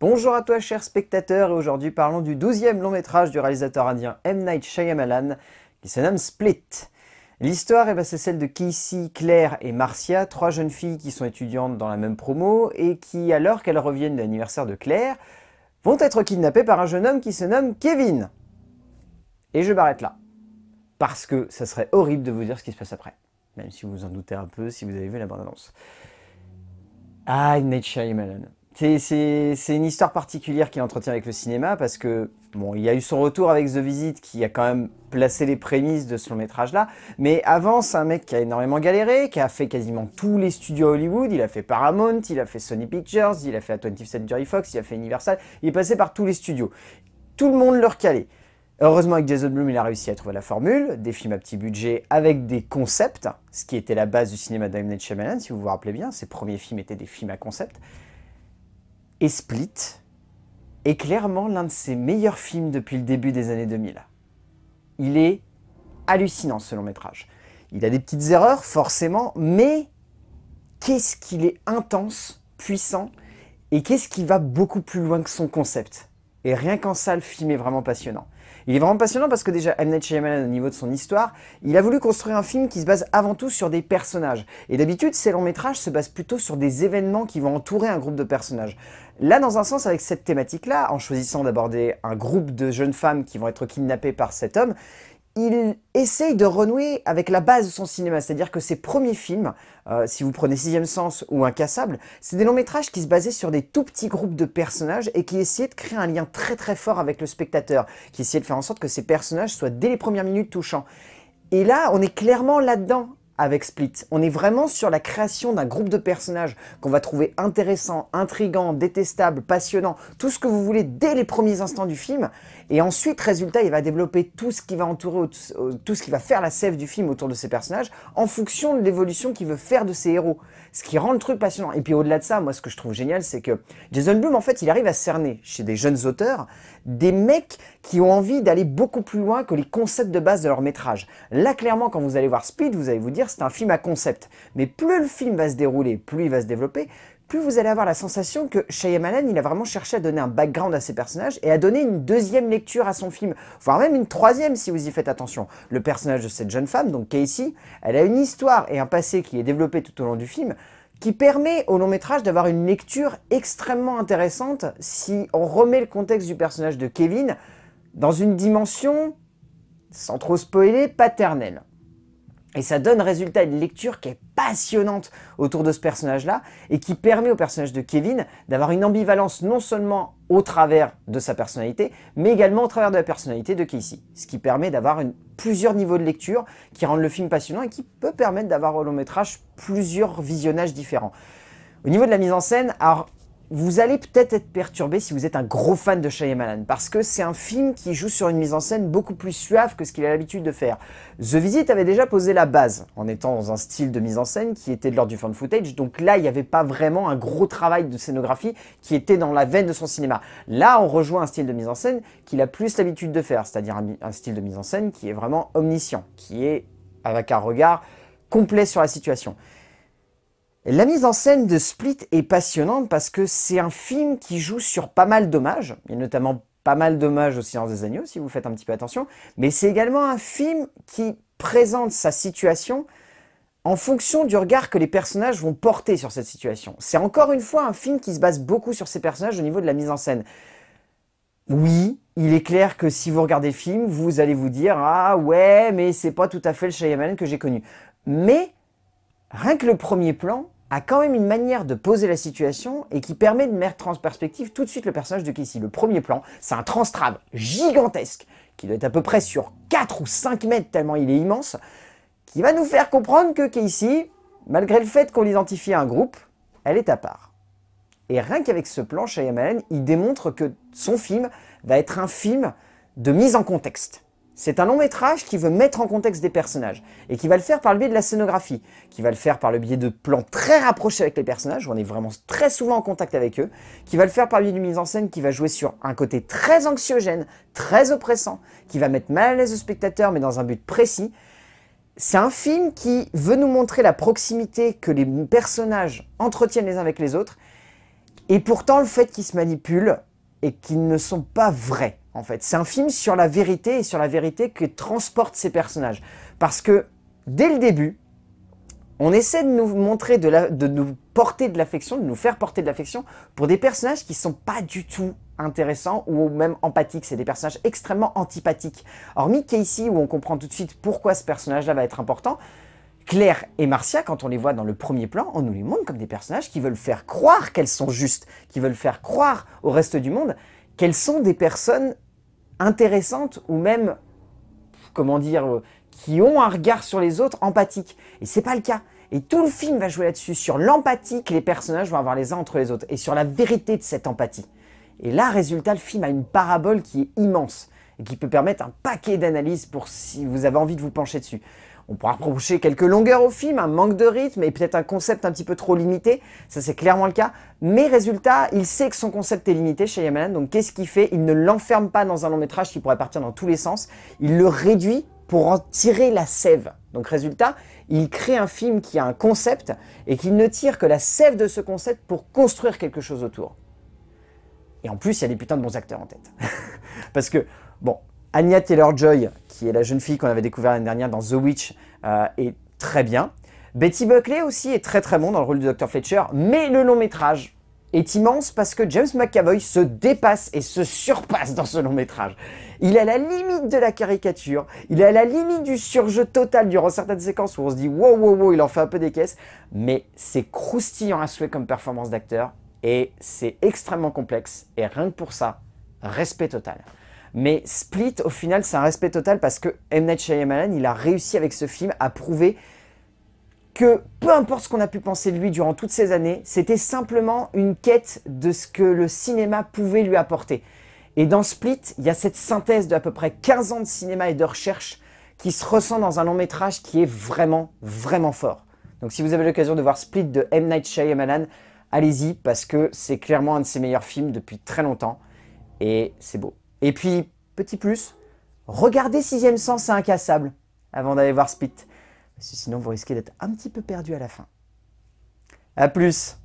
Bonjour à toi chers spectateurs et aujourd'hui parlons du 12e long métrage du réalisateur indien M. Night Shyamalan qui se nomme Split. L'histoire est eh ben, c'est celle de Casey, Claire et Marcia, trois jeunes filles qui sont étudiantes dans la même promo et qui, alors qu'elles reviennent de l'anniversaire de Claire, vont être kidnappées par un jeune homme qui se nomme Kevin. Et je m'arrête là. Parce que ça serait horrible de vous dire ce qui se passe après. Même si vous vous en doutez un peu si vous avez vu la bande-annonce. Ah, Night Shyamalan. C'est une histoire particulière qu'il entretient avec le cinéma parce que, bon, il y a eu son retour avec The Visit qui a quand même placé les prémices de ce long métrage-là. Mais avant, c'est un mec qui a énormément galéré, qui a fait quasiment tous les studios à Hollywood. Il a fait Paramount, il a fait Sony Pictures, il a fait a th Century Fox, il a fait Universal. Il est passé par tous les studios. Tout le monde le recalait. Heureusement avec Jason Blum, il a réussi à trouver la formule, des films à petit budget avec des concepts, ce qui était la base du cinéma d'Amnet Shyamalan, si vous vous rappelez bien, ses premiers films étaient des films à concept et Split est clairement l'un de ses meilleurs films depuis le début des années 2000. Il est hallucinant ce long métrage. Il a des petites erreurs, forcément, mais qu'est-ce qu'il est intense, puissant, et qu'est-ce qui va beaucoup plus loin que son concept. Et rien qu'en ça, le film est vraiment passionnant. Il est vraiment passionnant parce que déjà, M. Night au niveau de son histoire, il a voulu construire un film qui se base avant tout sur des personnages. Et d'habitude, ses longs métrages se basent plutôt sur des événements qui vont entourer un groupe de personnages. Là, dans un sens, avec cette thématique-là, en choisissant d'aborder un groupe de jeunes femmes qui vont être kidnappées par cet homme, il essaye de renouer avec la base de son cinéma, c'est-à-dire que ses premiers films, euh, si vous prenez Sixième Sens ou Incassable, c'est des longs métrages qui se basaient sur des tout petits groupes de personnages et qui essayaient de créer un lien très très fort avec le spectateur, qui essayaient de faire en sorte que ces personnages soient dès les premières minutes touchants. Et là, on est clairement là-dedans avec Split. On est vraiment sur la création d'un groupe de personnages qu'on va trouver intéressant, intrigant, détestable, passionnant, tout ce que vous voulez dès les premiers instants du film, et ensuite, résultat, il va développer tout ce qui va entourer, tout ce qui va faire la sève du film autour de ses personnages en fonction de l'évolution qu'il veut faire de ses héros. Ce qui rend le truc passionnant. Et puis au-delà de ça, moi, ce que je trouve génial, c'est que Jason Blum, en fait, il arrive à cerner chez des jeunes auteurs des mecs qui ont envie d'aller beaucoup plus loin que les concepts de base de leur métrage. Là, clairement, quand vous allez voir Speed, vous allez vous dire, c'est un film à concept. Mais plus le film va se dérouler, plus il va se développer, plus vous allez avoir la sensation que Shyamalan, il a vraiment cherché à donner un background à ses personnages et à donner une deuxième lecture à son film, voire même une troisième si vous y faites attention. Le personnage de cette jeune femme, donc Casey, elle a une histoire et un passé qui est développé tout au long du film, qui permet au long métrage d'avoir une lecture extrêmement intéressante si on remet le contexte du personnage de Kevin dans une dimension, sans trop spoiler, paternelle. Et ça donne résultat à une lecture qui est passionnante autour de ce personnage-là et qui permet au personnage de Kevin d'avoir une ambivalence non seulement au travers de sa personnalité, mais également au travers de la personnalité de Casey. Ce qui permet d'avoir plusieurs niveaux de lecture qui rendent le film passionnant et qui peut permettre d'avoir au long métrage plusieurs visionnages différents. Au niveau de la mise en scène, alors vous allez peut-être être perturbé si vous êtes un gros fan de Shyamalan, parce que c'est un film qui joue sur une mise en scène beaucoup plus suave que ce qu'il a l'habitude de faire. The Visit avait déjà posé la base, en étant dans un style de mise en scène qui était de l'ordre du fan footage, donc là, il n'y avait pas vraiment un gros travail de scénographie qui était dans la veine de son cinéma. Là, on rejoint un style de mise en scène qu'il a plus l'habitude de faire, c'est-à-dire un style de mise en scène qui est vraiment omniscient, qui est avec un regard complet sur la situation. La mise en scène de Split est passionnante parce que c'est un film qui joue sur pas mal d'hommages, et notamment pas mal d'hommages au Silence des Agneaux, si vous faites un petit peu attention, mais c'est également un film qui présente sa situation en fonction du regard que les personnages vont porter sur cette situation. C'est encore une fois un film qui se base beaucoup sur ces personnages au niveau de la mise en scène. Oui, il est clair que si vous regardez le film, vous allez vous dire « Ah ouais, mais c'est pas tout à fait le Shyamalan que j'ai connu. » Mais rien que le premier plan, a quand même une manière de poser la situation et qui permet de mettre en perspective tout de suite le personnage de Casey. Le premier plan, c'est un transtrave gigantesque qui doit être à peu près sur 4 ou 5 mètres tellement il est immense, qui va nous faire comprendre que Casey, malgré le fait qu'on l'identifie à un groupe, elle est à part. Et rien qu'avec ce plan, Shyamalan, il démontre que son film va être un film de mise en contexte. C'est un long métrage qui veut mettre en contexte des personnages, et qui va le faire par le biais de la scénographie, qui va le faire par le biais de plans très rapprochés avec les personnages, où on est vraiment très souvent en contact avec eux, qui va le faire par le biais d'une mise en scène qui va jouer sur un côté très anxiogène, très oppressant, qui va mettre mal à l'aise le spectateur, mais dans un but précis. C'est un film qui veut nous montrer la proximité que les personnages entretiennent les uns avec les autres, et pourtant le fait qu'ils se manipulent et qu'ils ne sont pas vrais en fait. C'est un film sur la vérité et sur la vérité que transportent ces personnages. Parce que dès le début, on essaie de nous montrer, de, nous porter de l'affection, de nous faire porter de l'affection pour des personnages qui ne sont pas du tout intéressants ou même empathiques. C'est des personnages extrêmement antipathiques. Hormis Casey, où on comprend tout de suite pourquoi ce personnage-là va être important, Claire et Marcia, quand on les voit dans le premier plan, on nous les montre comme des personnages qui veulent faire croire qu'elles sont justes, qui veulent faire croire au reste du monde qu'elles sont des personnes intéressantes ou même, comment dire, euh, qui ont un regard sur les autres empathique. Et c'est pas le cas. Et tout le film va jouer là-dessus, sur l'empathie que les personnages vont avoir les uns entre les autres, et sur la vérité de cette empathie. Et là, résultat, le film a une parabole qui est immense, et qui peut permettre un paquet d'analyses pour si vous avez envie de vous pencher dessus. On pourra reprocher quelques longueurs au film, un manque de rythme et peut-être un concept un petit peu trop limité. Ça, c'est clairement le cas. Mais résultat, il sait que son concept est limité chez Yamalan. Donc, qu'est-ce qu'il fait Il ne l'enferme pas dans un long métrage qui pourrait partir dans tous les sens. Il le réduit pour en tirer la sève. Donc résultat, il crée un film qui a un concept et qu'il ne tire que la sève de ce concept pour construire quelque chose autour. Et en plus, il y a des putains de bons acteurs en tête. Parce que, bon, Anya Taylor-Joy, qui est la jeune fille qu'on avait découvert l'année dernière dans The Witch, euh, est très bien. Betty Buckley aussi est très très bon dans le rôle du Dr. Fletcher, mais le long métrage est immense parce que James McAvoy se dépasse et se surpasse dans ce long métrage. Il est à la limite de la caricature, il est à la limite du surjeu total durant certaines séquences où on se dit wow wow wow, il en fait un peu des caisses, mais c'est croustillant à souhait comme performance d'acteur et c'est extrêmement complexe et rien que pour ça, respect total. Mais Split, au final, c'est un respect total parce que M. Night Shyamalan, il a réussi avec ce film à prouver que peu importe ce qu'on a pu penser de lui durant toutes ces années, c'était simplement une quête de ce que le cinéma pouvait lui apporter. Et dans Split, il y a cette synthèse de à peu près 15 ans de cinéma et de recherche qui se ressent dans un long métrage qui est vraiment, vraiment fort. Donc si vous avez l'occasion de voir Split de M. Night Shyamalan, allez-y parce que c'est clairement un de ses meilleurs films depuis très longtemps et c'est beau. Et puis, petit plus, regardez Sixième Sens c'est Incassable avant d'aller voir Spit. Parce que sinon, vous risquez d'être un petit peu perdu à la fin. A plus